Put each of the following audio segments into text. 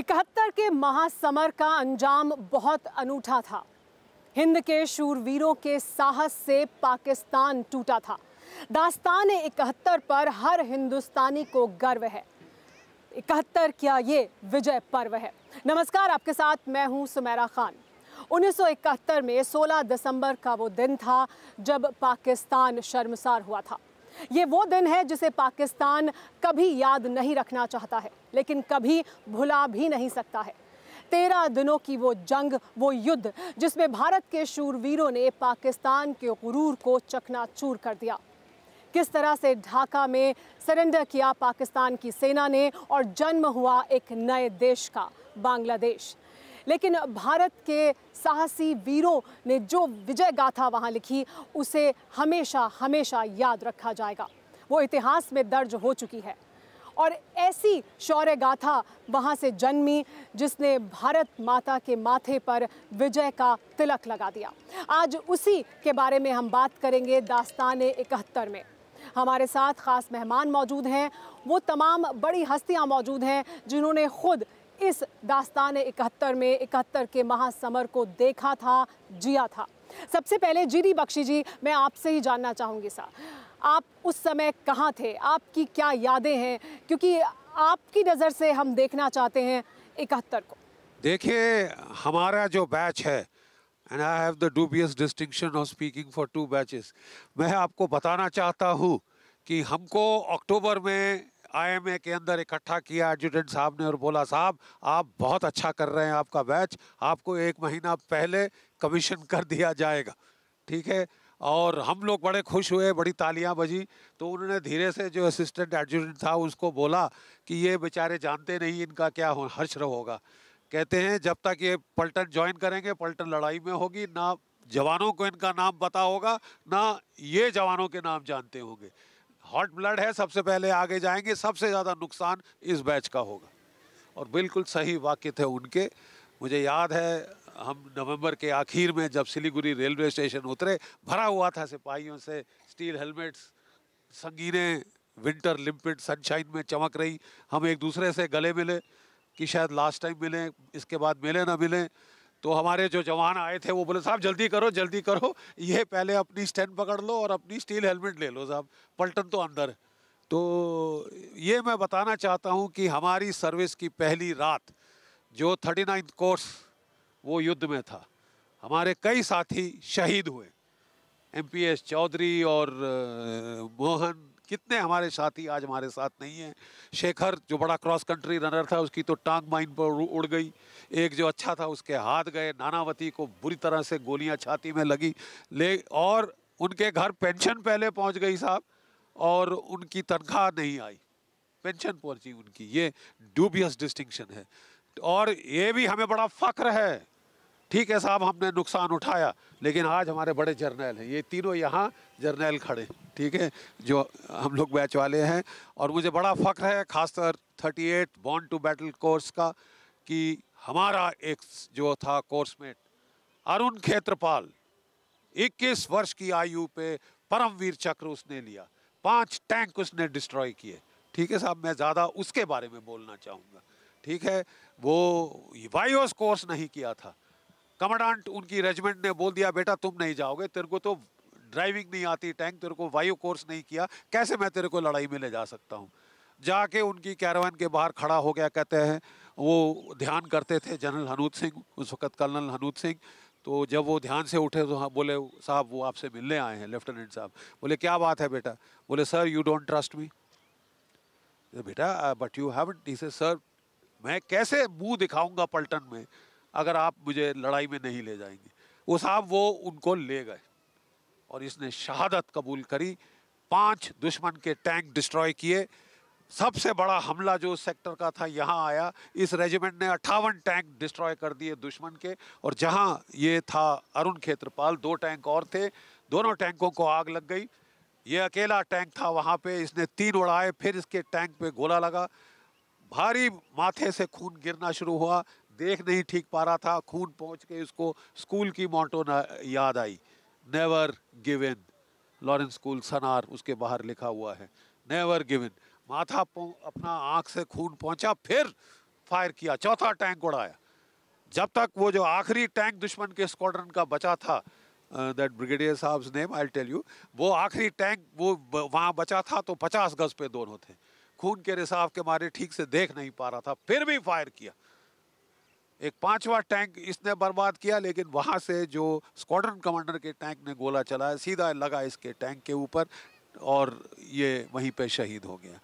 इकहत्तर के महासमर का अंजाम बहुत अनूठा था हिंद के शूरवीरों के साहस से पाकिस्तान टूटा था दास्तान इकहत्तर पर हर हिंदुस्तानी को गर्व है इकहत्तर क्या ये विजय पर्व है नमस्कार आपके साथ मैं हूं सुमेरा खान 1971 में 16 दिसंबर का वो दिन था जब पाकिस्तान शर्मसार हुआ था ये वो दिन है जिसे पाकिस्तान कभी याद नहीं रखना चाहता है लेकिन कभी भुला भी नहीं सकता है तेरह दिनों की वो जंग वो युद्ध जिसमें भारत के शूरवीरों ने पाकिस्तान के गुरूर को चकनाचूर कर दिया किस तरह से ढाका में सरेंडर किया पाकिस्तान की सेना ने और जन्म हुआ एक नए देश का बांग्लादेश लेकिन भारत के साहसी वीरों ने जो विजय गाथा वहाँ लिखी उसे हमेशा हमेशा याद रखा जाएगा वो इतिहास में दर्ज हो चुकी है और ऐसी शौर्य गाथा वहाँ से जन्मी जिसने भारत माता के माथे पर विजय का तिलक लगा दिया आज उसी के बारे में हम बात करेंगे दास्तान इकहत्तर में हमारे साथ ख़ास मेहमान मौजूद हैं वो तमाम बड़ी हस्तियाँ मौजूद हैं जिन्होंने खुद इस दास्तान ने इकहत्तर में इकहत्तर के महासमर को देखा था जिया था सबसे पहले जीरी बख्शी जी मैं आपसे ही जानना चाहूँगी सर आप उस समय कहाँ थे आपकी क्या यादें हैं क्योंकि आपकी नज़र से हम देखना चाहते हैं इकहत्तर को देखिए हमारा जो बैच है and I have the dubious distinction of speaking for two batches मैं आपको बताना चाहता हूँ कि हमको अक्टूबर में आईएमए के अंदर इकट्ठा किया एडजुटेंट साहब ने और बोला साहब आप बहुत अच्छा कर रहे हैं आपका बैच आपको एक महीना पहले कमीशन कर दिया जाएगा ठीक है और हम लोग बड़े खुश हुए बड़ी तालियां बजी तो उन्होंने धीरे से जो असिस्टेंट एडजुटेंट था उसको बोला कि ये बेचारे जानते नहीं इनका क्या हो, हर्ष होगा कहते हैं जब तक ये पलटन ज्वाइन करेंगे पलटन लड़ाई में होगी ना जवानों को इनका नाम पता होगा ना ये जवानों के नाम जानते होंगे हॉट ब्लड है सबसे पहले आगे जाएंगे सबसे ज़्यादा नुकसान इस बैच का होगा और बिल्कुल सही वाक्य थे उनके मुझे याद है हम नवंबर के आखिर में जब सिलीगुड़ी रेलवे स्टेशन उतरे भरा हुआ था सिपाहियों से स्टील हेलमेट्स संगीने विंटर लिम्पिड सनशाइन में चमक रही हम एक दूसरे से गले मिले कि शायद लास्ट टाइम मिलें इसके बाद मिले ना मिलें तो हमारे जो जवान आए थे वो बोले साहब जल्दी करो जल्दी करो ये पहले अपनी स्टैंड पकड़ लो और अपनी स्टील हेलमेट ले लो साहब पलटन तो अंदर तो ये मैं बताना चाहता हूँ कि हमारी सर्विस की पहली रात जो थर्टी नाइन्थ कोर्स वो युद्ध में था हमारे कई साथी शहीद हुए एम चौधरी और मोहन कितने हमारे साथी आज हमारे साथ नहीं हैं शेखर जो बड़ा क्रॉस कंट्री रनर था उसकी तो टांग माइन पर उड़ गई एक जो अच्छा था उसके हाथ गए नानावती को बुरी तरह से गोलियां छाती में लगी ले और उनके घर पेंशन पहले पहुंच गई साहब और उनकी तनख्वाह नहीं आई पेंशन पहुंची उनकी ये डूबियस डिस्टिंक्शन है और ये भी हमें बड़ा फख्र है ठीक है साहब हमने नुकसान उठाया लेकिन आज हमारे बड़े जर्नैल हैं ये तीनों यहाँ जर्नैल खड़े ठीक है जो हम लोग बैच वाले हैं और मुझे बड़ा फ़ख्र है खासकर 38 बॉन्ड टू बैटल कोर्स का कि हमारा एक जो था कोर्समेट अरुण खेत्रपाल 21 वर्ष की आयु पे परमवीर चक्र उसने लिया पांच टैंक उसने डिस्ट्रॉय किए ठीक है साहब मैं ज़्यादा उसके बारे में बोलना चाहूँगा ठीक है वो वाइओस कोर्स नहीं किया था कमांडांट उनकी रेजिमेंट ने बोल दिया बेटा तुम नहीं जाओगे तेरे को तो ड्राइविंग नहीं आती टैंक तेरे को वायु कोर्स नहीं किया कैसे मैं तेरे को लड़ाई में ले जा सकता हूँ जाके उनकी कैरवान के बाहर खड़ा हो गया कहते हैं वो ध्यान करते थे जनरल हनूत सिंह उस वक्त कर्नल हनूत सिंह तो जब वो ध्यान से उठे तो हाँ बोले साहब वो आपसे मिलने आए हैं लेफ्टिनेंट साहब बोले क्या बात है बेटा बोले sir you don't trust me बेटा बट यू हैव सर मैं कैसे मुंह दिखाऊंगा पलटन में अगर आप मुझे लड़ाई में नहीं ले जाएंगे वो साहब वो उनको ले गए और इसने शहादत कबूल करी पांच दुश्मन के टैंक डिस्ट्रॉय किए सबसे बड़ा हमला जो सेक्टर का था यहाँ आया इस रेजिमेंट ने अट्ठावन टैंक डिस्ट्रॉय कर दिए दुश्मन के और जहाँ ये था अरुण खेत्रपाल दो टैंक और थे दोनों टैंकों को आग लग गई ये अकेला टैंक था वहाँ पे इसने तीन उड़ाए फिर इसके टैंक पे गोला लगा भारी माथे से खून गिरना शुरू हुआ देख नहीं ठीक पा रहा था खून पहुंच के इसको स्कूल की मोटो याद आई never give in Lawrence school Sanawar उसके बाहर लिखा हुआ है नेवर गिवन माथा अपना आँख से खून पहुंचा फिर फायर किया चौथा टैंक उड़ाया जब तक वो जो आखिरी टैंक दुश्मन के स्क्वाड्रन का बचा था दैट ब्रिगेडियर साहब नेम आई टेल यू वो आखिरी टैंक वो वहाँ बचा था तो पचास गज पे दोनों थे खून के रिसाव के मारे ठीक से देख नहीं पा रहा था फिर भी फायर किया एक पांचवा टैंक इसने बर्बाद किया लेकिन वहाँ से जो स्क्वाड्रन कमांडर के टैंक ने गोला चलाया सीधा लगा इसके टैंक के ऊपर और ये वहीं पे शहीद हो गया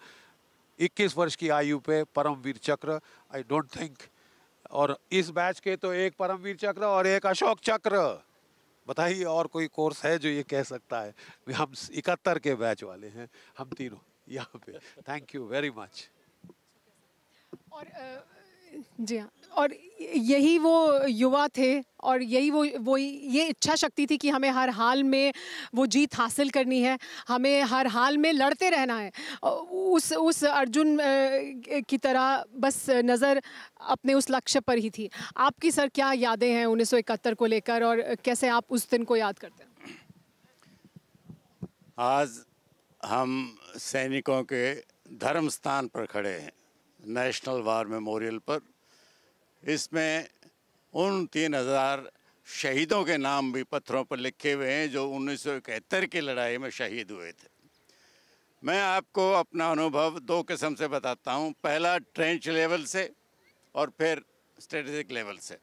21 वर्ष की आयु पे परमवीर चक्र आई डोंट थिंक और इस बैच के तो एक परमवीर चक्र और एक अशोक चक्र बताइए और कोई कोर्स है जो ये कह सकता है हम इकहत्तर के बैच वाले हैं हम तीनों यहाँ पे थैंक यू वेरी मच और जी हाँ और यही वो युवा थे और यही वो वो ये इच्छा शक्ति थी कि हमें हर हाल में वो जीत हासिल करनी है हमें हर हाल में लड़ते रहना है उस उस अर्जुन की तरह बस नज़र अपने उस लक्ष्य पर ही थी आपकी सर क्या यादें हैं उन्नीस को लेकर और कैसे आप उस दिन को याद करते हैं आज हम सैनिकों के धर्म स्थान पर खड़े हैं नेशनल वार मेमोरियल पर इसमें उन तीन हज़ार शहीदों के नाम भी पत्थरों पर लिखे हुए हैं जो उन्नीस की लड़ाई में शहीद हुए थे मैं आपको अपना अनुभव दो किस्म से बताता हूँ पहला ट्रेंच लेवल से और फिर स्ट्रेटिक लेवल से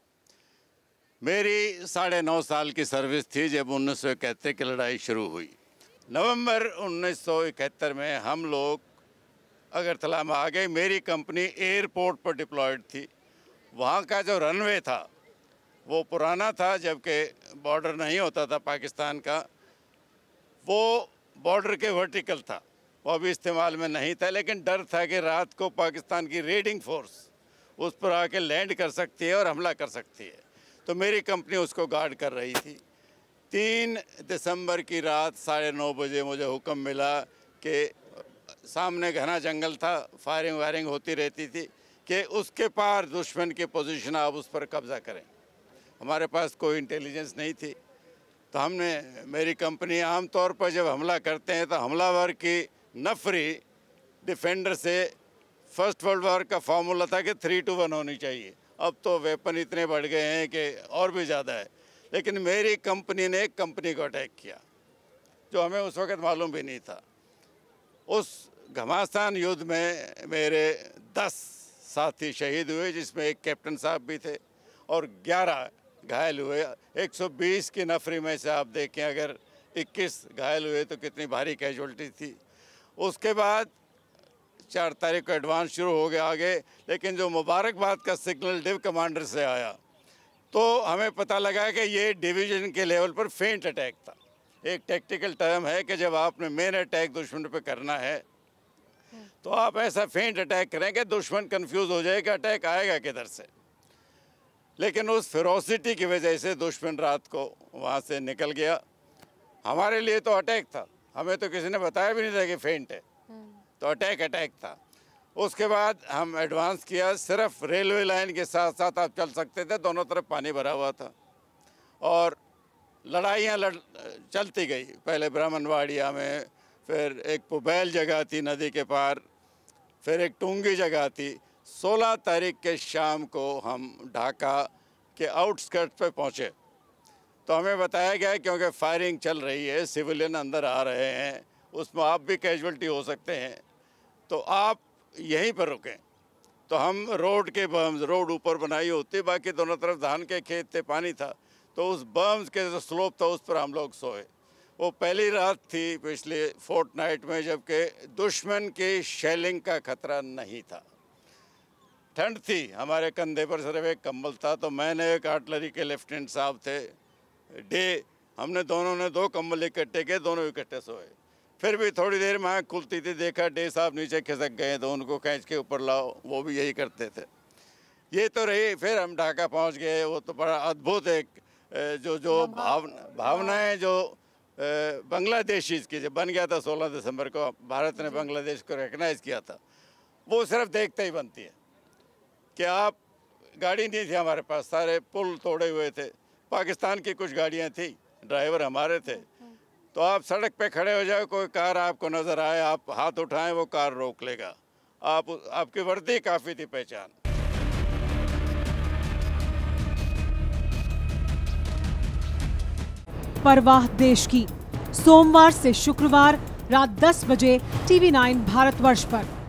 मेरी साढ़े नौ साल की सर्विस थी जब उन्नीस की लड़ाई शुरू हुई नवंबर इकहत्तर में हम लोग अगरतला में आ गए मेरी कंपनी एयरपोर्ट पर डिप्लॉयड थी वहाँ का जो रनवे था वो पुराना था जबकि बॉर्डर नहीं होता था पाकिस्तान का वो बॉर्डर के वर्टिकल था वो अभी इस्तेमाल में नहीं था लेकिन डर था कि रात को पाकिस्तान की रेडिंग फोर्स उस पर आके लैंड कर सकती है और हमला कर सकती है तो मेरी कंपनी उसको गार्ड कर रही थी तीन दिसंबर की रात साढ़े नौ बजे मुझे हुक्म मिला कि सामने घना जंगल था फायरिंग वायरिंग होती रहती थी कि उसके पार दुश्मन के पोजीशन आप उस पर कब्जा करें हमारे पास कोई इंटेलिजेंस नहीं थी तो हमने मेरी कंपनी आम तौर पर जब हमला करते हैं तो हमलावर की नफरी डिफेंडर से फर्स्ट वर्ल्ड वॉर का फार्मूला था कि थ्री टू वन होनी चाहिए अब तो वेपन इतने बढ़ गए हैं कि और भी ज़्यादा है लेकिन मेरी कंपनी ने एक कंपनी को अटैक किया जो हमें उस वक़्त मालूम भी नहीं था उस घमासान युद्ध में मेरे दस साथी शहीद हुए जिसमें एक कैप्टन साहब भी थे और 11 घायल हुए 120 की नफरी में से आप देखें अगर 21 घायल हुए तो कितनी भारी कैजुअल्टी थी उसके बाद चार तारीख को एडवांस शुरू हो गया आगे लेकिन जो मुबारकबाद का सिग्नल डिव कमांडर से आया तो हमें पता लगा कि ये डिवीज़न के लेवल पर फेंट अटैक था एक टेक्टिकल टर्म है कि जब आपने मेन अटैक दुश्मन पर करना है तो आप ऐसा फेंट अटैक करेंगे दुश्मन कंफ्यूज हो जाएगा अटैक आएगा किधर से लेकिन उस फिरोसिटी की वजह से दुश्मन रात को वहाँ से निकल गया हमारे लिए तो अटैक था हमें तो किसी ने बताया भी नहीं था कि फेंट है तो अटैक अटैक था उसके बाद हम एडवांस किया सिर्फ रेलवे लाइन के साथ साथ आप चल सकते थे दोनों तरफ पानी भरा हुआ था और लड़ाइयाँ लड़ चलती गई पहले ब्राह्मणवाड़िया में फिर एक पुबैल जगह थी नदी के पार फिर एक टूंगी जगह थी 16 तारीख के शाम को हम ढाका के आउटस्कर्ट पे पहुँचे तो हमें बताया गया क्योंकि फायरिंग चल रही है सिविलियन अंदर आ रहे हैं उसमें आप भी कैजुअल्टी हो सकते हैं तो आप यहीं पर रुकें तो हम रोड के बम्स रोड ऊपर बनाई होती बाकी दोनों तरफ धान के खेत थे पानी था तो उस बम्स के जो स्लोप था उस पर हम लोग सोए वो पहली रात थी पिछले फोर्ट नाइट में जबकि दुश्मन की शेलिंग का खतरा नहीं था ठंड थी हमारे कंधे पर सिर्फ एक कम्बल था तो मैंने एक आर्टलरी के लेफ्टिनेंट साहब थे डे हमने दोनों ने दो कम्बल इकट्ठे किए दोनों इकट्ठे सोए फिर भी थोड़ी देर में आँख खुलती थी देखा डे साहब नीचे खिसक गए तो उनको खींच के ऊपर लाओ वो भी यही करते थे ये तो रही फिर हम ढाका पहुँच गए वो तो बड़ा अद्भुत एक जो जो भाव भावनाएँ जो बांग्लादेश के जब बन गया था 16 दिसंबर को भारत ने बांग्लादेश को रिकगनाइज किया था वो सिर्फ देखते ही बनती है कि आप गाड़ी नहीं थी हमारे पास सारे पुल तोड़े हुए थे पाकिस्तान की कुछ गाड़ियाँ थी ड्राइवर हमारे थे तो आप सड़क पे खड़े हो जाओ कोई कार आपको नज़र आए आप हाथ उठाएं वो कार रोक लेगा आप आपकी वर्दी काफ़ी थी पहचान परवाह देश की सोमवार से शुक्रवार रात 10 बजे टीवी 9 भारतवर्ष पर